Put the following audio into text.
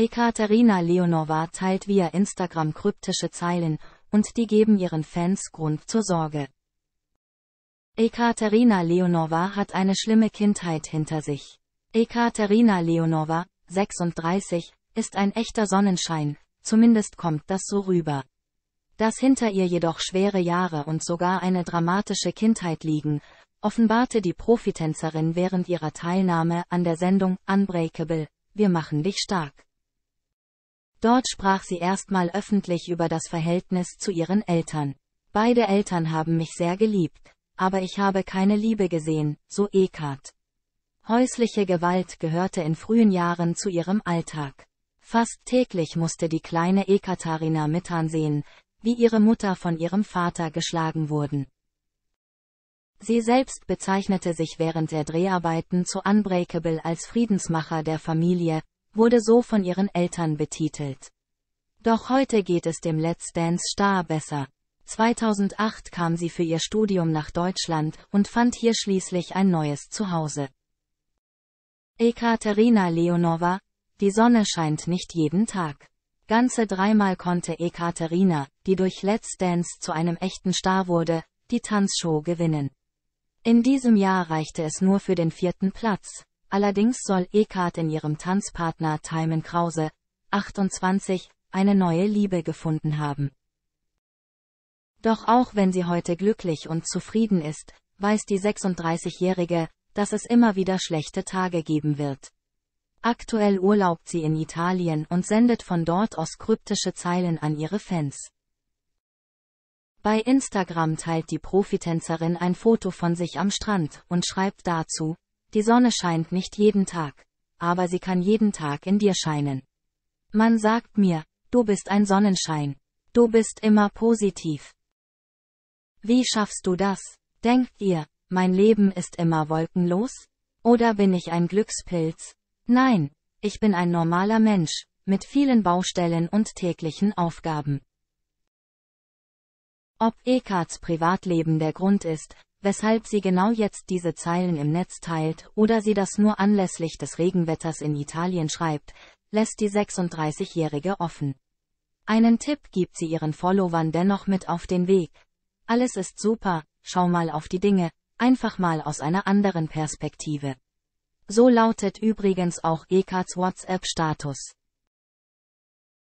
Ekaterina Leonova teilt via Instagram kryptische Zeilen, und die geben ihren Fans Grund zur Sorge. Ekaterina Leonova hat eine schlimme Kindheit hinter sich. Ekaterina Leonova, 36, ist ein echter Sonnenschein, zumindest kommt das so rüber. Dass hinter ihr jedoch schwere Jahre und sogar eine dramatische Kindheit liegen, offenbarte die Profitänzerin während ihrer Teilnahme an der Sendung Unbreakable, wir machen dich stark. Dort sprach sie erstmal öffentlich über das Verhältnis zu ihren Eltern. Beide Eltern haben mich sehr geliebt, aber ich habe keine Liebe gesehen, so Eckart. Häusliche Gewalt gehörte in frühen Jahren zu ihrem Alltag. Fast täglich musste die kleine Ekaterina sehen, wie ihre Mutter von ihrem Vater geschlagen wurden. Sie selbst bezeichnete sich während der Dreharbeiten zu Unbreakable als Friedensmacher der Familie, wurde so von ihren Eltern betitelt. Doch heute geht es dem Let's Dance Star besser. 2008 kam sie für ihr Studium nach Deutschland und fand hier schließlich ein neues Zuhause. Ekaterina Leonova, die Sonne scheint nicht jeden Tag. Ganze dreimal konnte Ekaterina, die durch Let's Dance zu einem echten Star wurde, die Tanzshow gewinnen. In diesem Jahr reichte es nur für den vierten Platz. Allerdings soll Eckart in ihrem Tanzpartner Timon Krause, 28, eine neue Liebe gefunden haben. Doch auch wenn sie heute glücklich und zufrieden ist, weiß die 36-Jährige, dass es immer wieder schlechte Tage geben wird. Aktuell urlaubt sie in Italien und sendet von dort aus kryptische Zeilen an ihre Fans. Bei Instagram teilt die Profitänzerin ein Foto von sich am Strand und schreibt dazu, die Sonne scheint nicht jeden Tag, aber sie kann jeden Tag in dir scheinen. Man sagt mir, du bist ein Sonnenschein. Du bist immer positiv. Wie schaffst du das? Denkt ihr, mein Leben ist immer wolkenlos? Oder bin ich ein Glückspilz? Nein, ich bin ein normaler Mensch, mit vielen Baustellen und täglichen Aufgaben. Ob Ekarts Privatleben der Grund ist, weshalb sie genau jetzt diese Zeilen im Netz teilt oder sie das nur anlässlich des Regenwetters in Italien schreibt, lässt die 36-Jährige offen. Einen Tipp gibt sie ihren Followern dennoch mit auf den Weg. Alles ist super, schau mal auf die Dinge, einfach mal aus einer anderen Perspektive. So lautet übrigens auch Ekas WhatsApp-Status.